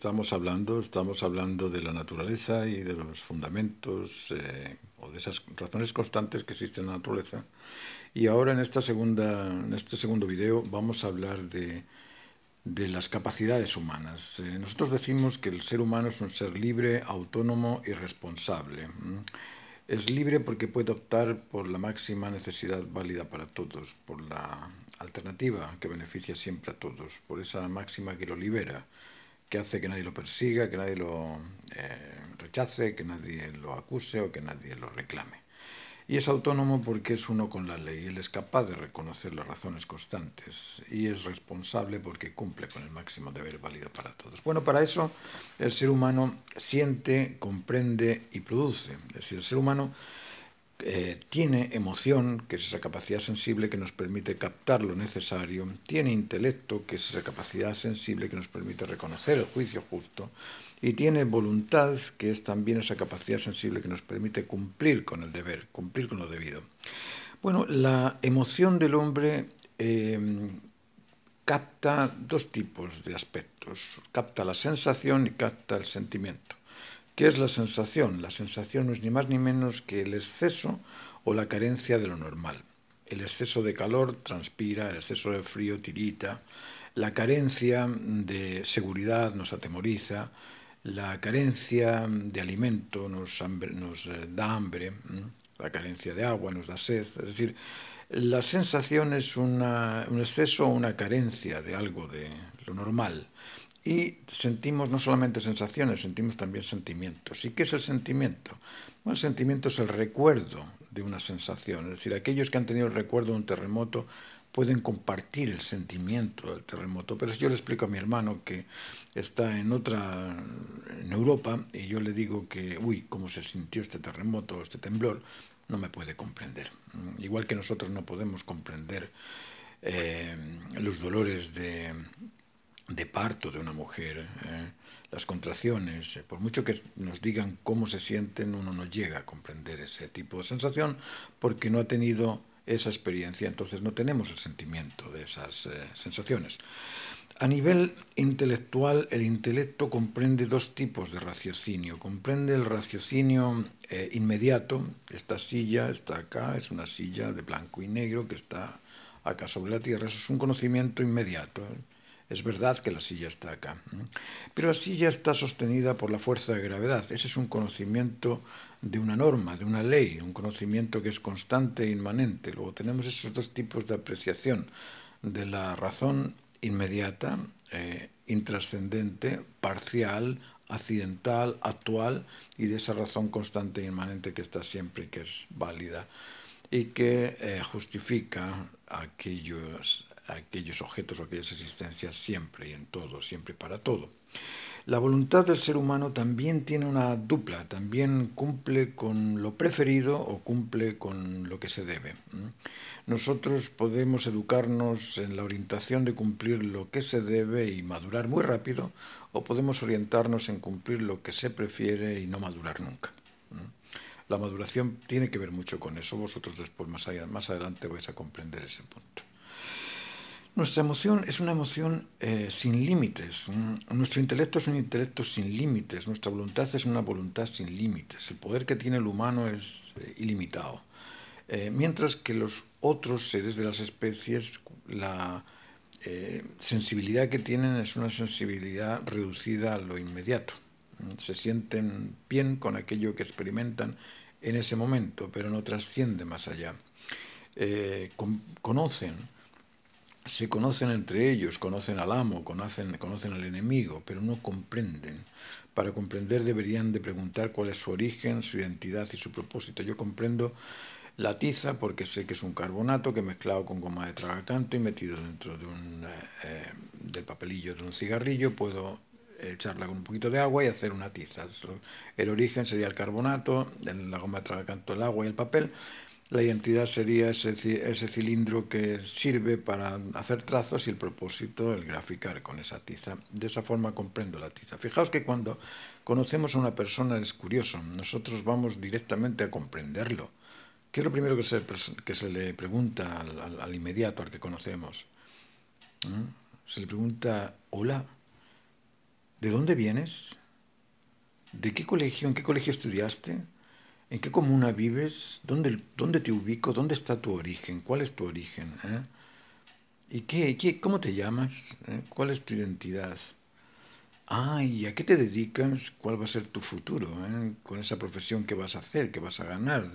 estamos hablando? Estamos hablando de la naturaleza y de los fundamentos eh, o de esas razones constantes que existen en la naturaleza. Y ahora en, esta segunda, en este segundo video vamos a hablar de, de las capacidades humanas. Eh, nosotros decimos que el ser humano es un ser libre, autónomo y responsable. Es libre porque puede optar por la máxima necesidad válida para todos, por la alternativa que beneficia siempre a todos, por esa máxima que lo libera que hace que nadie lo persiga, que nadie lo eh, rechace, que nadie lo acuse o que nadie lo reclame. Y es autónomo porque es uno con la ley, él es capaz de reconocer las razones constantes y es responsable porque cumple con el máximo deber válido para todos. Bueno, para eso el ser humano siente, comprende y produce. Es decir, el ser humano eh, tiene emoción, que es esa capacidad sensible que nos permite captar lo necesario, tiene intelecto, que es esa capacidad sensible que nos permite reconocer el juicio justo, y tiene voluntad, que es también esa capacidad sensible que nos permite cumplir con el deber, cumplir con lo debido. Bueno, la emoción del hombre em, capta dos tipos de aspectos, capta la sensación y capta el sentimiento. ¿Qué es la sensación? La sensación no es ni más ni menos que el exceso o la carencia de lo normal. El exceso de calor transpira, el exceso de frío tirita, la carencia de seguridad nos atemoriza, la carencia de alimento nos, eh, da hambre, la carencia de agua nos da sed. Es decir, la sensación es un exceso o una carencia de algo de lo normal y sentimos no solamente sensaciones, sentimos también sentimientos. ¿Y qué es el sentimiento? el sentimiento es el recuerdo de una sensación, es decir, aquellos que han tenido el recuerdo de un terremoto pueden compartir el sentimiento del terremoto. Pero si yo le explico a mi hermano que está en otra, en Europa, y yo le digo que, uy, cómo se sintió este terremoto, este temblor, no me puede comprender. Igual que nosotros no podemos comprender eh, los dolores de, de parto de una mujer, ¿eh? las contracciones, eh, por mucho que nos digan cómo se sienten, uno no llega a comprender ese tipo de sensación porque no ha tenido esa experiencia, entonces no tenemos el sentimiento de esas eh, sensaciones. A nivel intelectual, el intelecto comprende dos tipos de raciocinio. Comprende el raciocinio inmediato, esta silla está acá, es una silla de blanco y negro que está acá sobre la Tierra, eso es un conocimiento inmediato es verdad que la silla está acá, ¿eh? pero la silla está sostenida por la fuerza de gravedad. Ese es un conocimiento de una norma, de una ley, un conocimiento que es constante e inmanente. Luego tenemos esos dos tipos de apreciación de la razón inmediata, eh, intrascendente, parcial, accidental, actual, y de esa razón constante e inmanente que está siempre y que es válida y que eh, justifica aquellos aquellos objetos o aquellas existencias siempre y en todo, siempre y para todo. La voluntad del ser humano también tiene una dupla, también cumple con lo preferido o cumple con lo que se debe. Nosotros podemos educarnos en la orientación de cumplir lo que se debe y madurar muy rápido, o podemos orientarnos en cumplir lo que se prefiere y no madurar nunca. La maduración tiene que ver mucho con eso, vosotros después más, allá, más adelante vais a comprender ese punto. Nuestra emoción es una emoción eh, sin límites. Mm, nuestro intelecto es un intelecto sin límites. Nuestra voluntad es una voluntad sin límites. El poder que tiene el humano es eh, ilimitado. Eh, mientras que los otros seres de las especies, la sensibilidad que tienen es una sensibilidad reducida a lo inmediato. Mm, se sienten bien con aquello que experimentan en ese momento, pero no trasciende más allá. conocen se conocen entre ellos, conocen al amo, conocen, conocen al enemigo, pero no comprenden. Para comprender deberían de preguntar cuál es su origen, su identidad y su propósito. Yo comprendo la tiza porque sé que es un carbonato que mezclado con goma de tragacanto y metido dentro de un, eh, eh, del papelillo de un cigarrillo puedo echarla con un poquito de agua y hacer una tiza. El origen sería el carbonato, la goma de tragacanto, el agua y el papel, la identidad sería ese, cilindro que sirve para hacer trazos y el propósito, el graficar con esa tiza. De esa forma comprendo la tiza. Fijaos que cuando conocemos a una persona es curioso, nosotros vamos directamente a comprenderlo. ¿Qué es lo primero que se, que se le pregunta al, inmediato, al que conocemos? ¿Mm? Se le pregunta, hola, ¿de dónde vienes? ¿De qué colegio, en qué colegio estudiaste? ¿En qué comuna vives? ¿Dónde, dónde te ubico? ¿Dónde está tu origen? ¿Cuál es tu origen? Eh? ¿Y qué, qué, cómo te llamas? Eh? ¿Cuál es tu identidad? Ah, a qué te dedicas? ¿Cuál va a ser tu futuro? Eh? Con esa profesión que vas a hacer, que vas a ganar.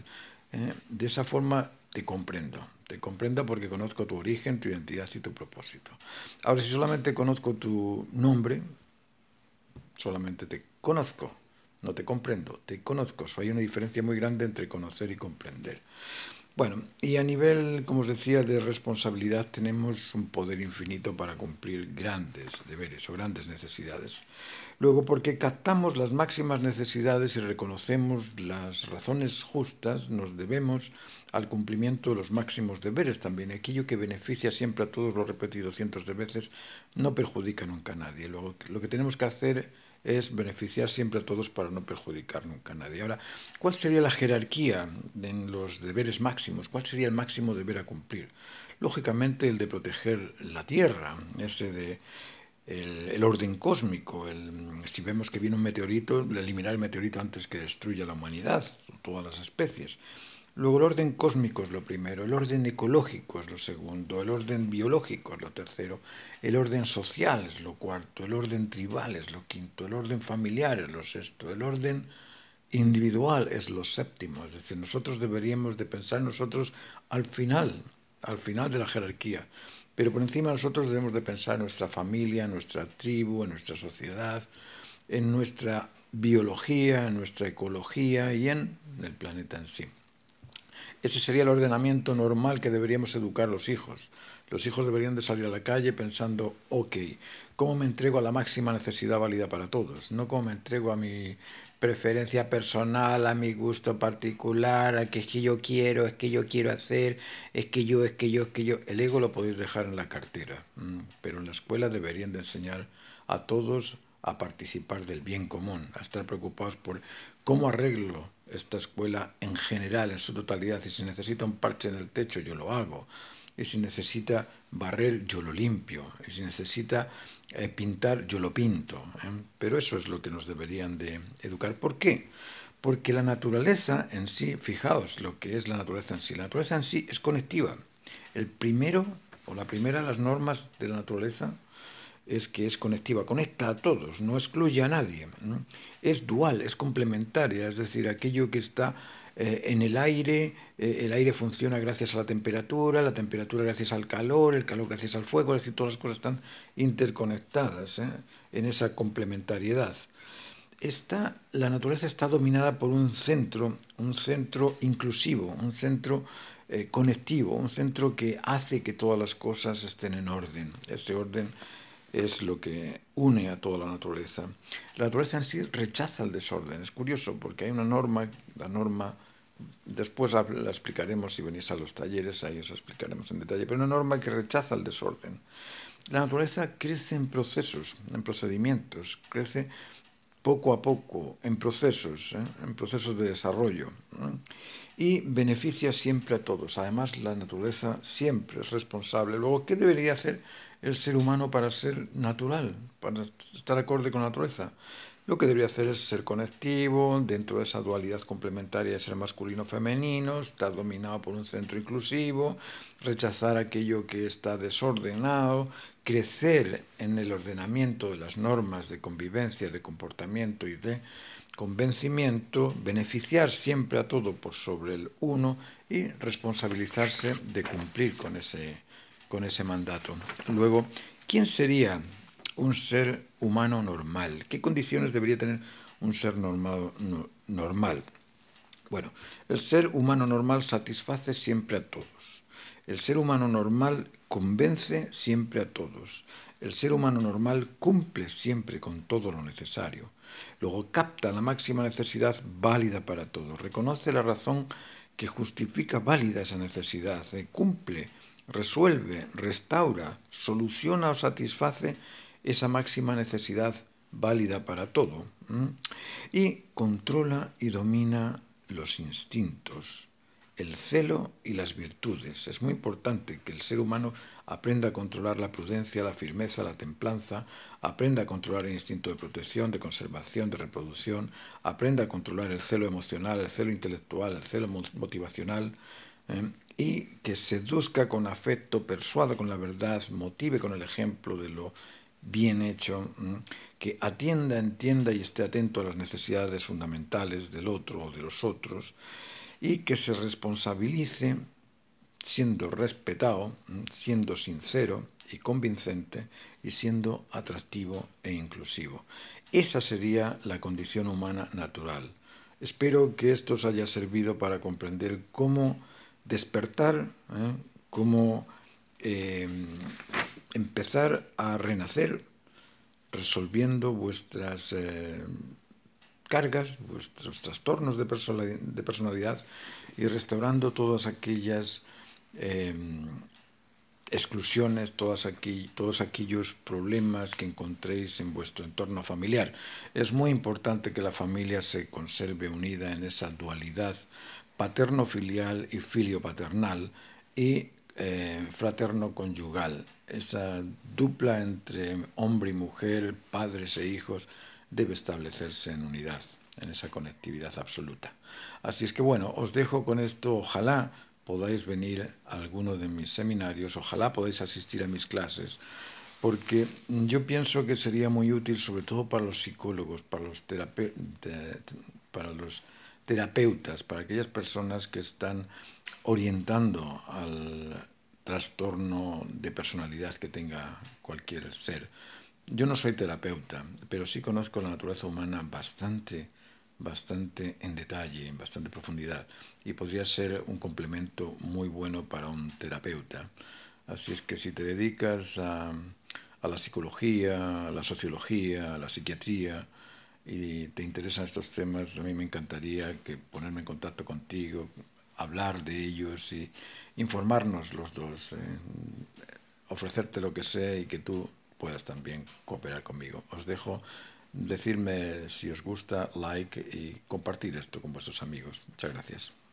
De esa forma te comprendo. Te comprendo porque conozco tu origen, tu identidad y tu propósito. Ahora, si solamente conozco tu nombre, solamente te conozco no te comprendo, te conozco. hay una diferencia muy grande entre conocer y comprender. Bueno, y a nivel, como os decía, de responsabilidad tenemos un poder infinito para cumplir grandes deberes o grandes necesidades. Luego, porque captamos las máximas necesidades y reconocemos las razones justas, nos debemos al cumplimiento de los máximos deberes también. Aquello que beneficia siempre a todos, lo repetido cientos de veces, no perjudica nunca a nadie. Luego, lo que tenemos que hacer es beneficiar siempre a todos para no perjudicar nunca a nadie. Ahora, ¿cuál sería la jerarquía en los deberes máximos? ¿Cuál sería el máximo deber a cumplir? Lógicamente el de proteger la Tierra, ese de el, orden cósmico, si vemos que viene un meteorito, eliminar el meteorito antes que destruya la humanidad, todas las especies. Luego el orden cósmico es lo primero, el orden ecológico es lo segundo, el orden biológico es lo tercero, el orden social es lo cuarto, el orden tribal es lo quinto, el orden familiar es lo sexto, el orden individual es lo séptimo. Es decir, nosotros deberíamos de pensar nosotros al final, al final de la jerarquía. Pero por encima nosotros debemos de pensar nuestra familia, nuestra tribu, en nuestra sociedad, en nuestra biología, en nuestra ecología y en el planeta en sí. Ese sería el ordenamiento normal que deberíamos educar los hijos. Los hijos deberían de salir a la calle pensando, ok, ¿cómo me entrego a la máxima necesidad válida para todos? No como me entrego a mi preferencia personal, a mi gusto particular, a que es que yo quiero, es que yo quiero hacer, es que yo, es que yo, es que yo. El ego lo podéis dejar en la cartera, mm, pero en la escuela deberían de enseñar a todos a participar del bien común, a estar preocupados por cómo arreglo esta escuela en general, en su totalidad. Y si necesita un parche en el techo, yo lo hago. Y si necesita barrer, yo lo limpio. Y si necesita eh, pintar, yo lo pinto. ¿eh? Pero eso es lo que nos deberían de educar. ¿Por qué? Porque la naturaleza en sí, fijaos lo que es la naturaleza en sí. La naturaleza en sí es conectiva. El primero o la primera de las normas de la naturaleza es que es conectiva, conecta a todos, no excluye a nadie. Es dual, es complementaria, es decir, aquello que está eh, en el aire, eh, el aire funciona gracias a la temperatura, la temperatura gracias al calor, el calor gracias al fuego, es decir, todas las cosas están interconectadas ¿eh? en esa complementariedad. Está, la naturaleza está dominada por un centro, un centro inclusivo, un centro conectivo, un centro que hace que todas las cosas estén en orden. Ese orden es lo que une a toda la naturaleza. La naturaleza en sí rechaza el desorden. Es curioso porque hay una norma, la norma, después la explicaremos si venís a los talleres, ahí os explicaremos en detalle, pero una norma que rechaza el desorden. La naturaleza crece en procesos, en procedimientos, crece poco a poco en procesos, ¿eh? en procesos de desarrollo. Y beneficia siempre a todos. Además, la naturaleza siempre es responsable. Luego, ¿qué debería hacer el ser humano para ser natural, para estar acorde con la naturaleza? Lo que debería hacer es ser conectivo, dentro de esa dualidad complementaria de ser masculino-femenino, estar dominado por un centro inclusivo, rechazar aquello que está desordenado, crecer en el ordenamiento de las normas de convivencia, de comportamiento y de convencimiento, beneficiar siempre a todo por sobre el uno y responsabilizarse de cumplir con ese, con ese mandato. Luego, ¿quién sería un ser humano normal? ¿Qué condiciones debería tener un ser normal? normal? Bueno, el ser humano normal satisface siempre a todos. El ser humano normal convence siempre a todos. El ser humano normal cumple siempre con todo lo necesario. Luego capta la máxima necesidad válida para todos. Reconoce la razón que justifica válida esa necesidad. Cumple, resuelve, restaura, soluciona o satisface esa máxima necesidad válida para todo, y controla y domina los instintos, el celo y las virtudes. Es muy importante que el ser humano aprenda a controlar la prudencia, la firmeza, la templanza, aprenda a controlar el instinto de protección, de conservación, de reproducción, aprenda a controlar el celo emocional, el celo intelectual, el celo motivacional. ¿eh? y que seduzca con afecto, persuada con la verdad, motive con el ejemplo de lo bien hecho, que atienda, entienda y esté atento a las necesidades fundamentales del otro o de los otros y que se responsabilice siendo respetado, siendo sincero y convincente y siendo atractivo e inclusivo. Esa sería la condición humana natural. Espero que esto os haya servido para comprender cómo despertar, ¿eh? cómo eh, empezar a renacer resolviendo vuestras eh, cargas, vuestros trastornos de personalidad, y restaurando todas aquellas em, exclusiones, todos aquellos problemas que encontréis en vuestro entorno familiar. Es muy importante que la familia se conserve unida en esa dualidad paterno-filial y filio-paternal y eh, fraterno-conyugal, esa dupla entre hombre y mujer, padres e hijos, debe establecerse en unidad, en esa conectividad absoluta. Así es que bueno, os dejo con esto, ojalá podáis venir a alguno de mis seminarios, ojalá podáis asistir a mis clases, porque yo pienso que sería muy útil, sobre todo para los psicólogos, para los, para los terapeutas, para aquellas personas que están orientando al trastorno de personalidad que tenga cualquier ser. Yo no soy terapeuta, pero sí conozco la naturaleza humana bastante, bastante en detalle, en bastante profundidad, y podría ser un complemento muy bueno para un terapeuta. Así es que si te dedicas a, la psicología, a la sociología, a la psiquiatría, y te interesan estos temas, a mí me encantaría que ponerme en contacto contigo, hablar de ellos y informarnos los dos, eh, ofrecerte lo que sé y que tú puedas también cooperar conmigo. Os dejo decirme si os gusta, like y compartir esto con vuestros amigos. Muchas gracias.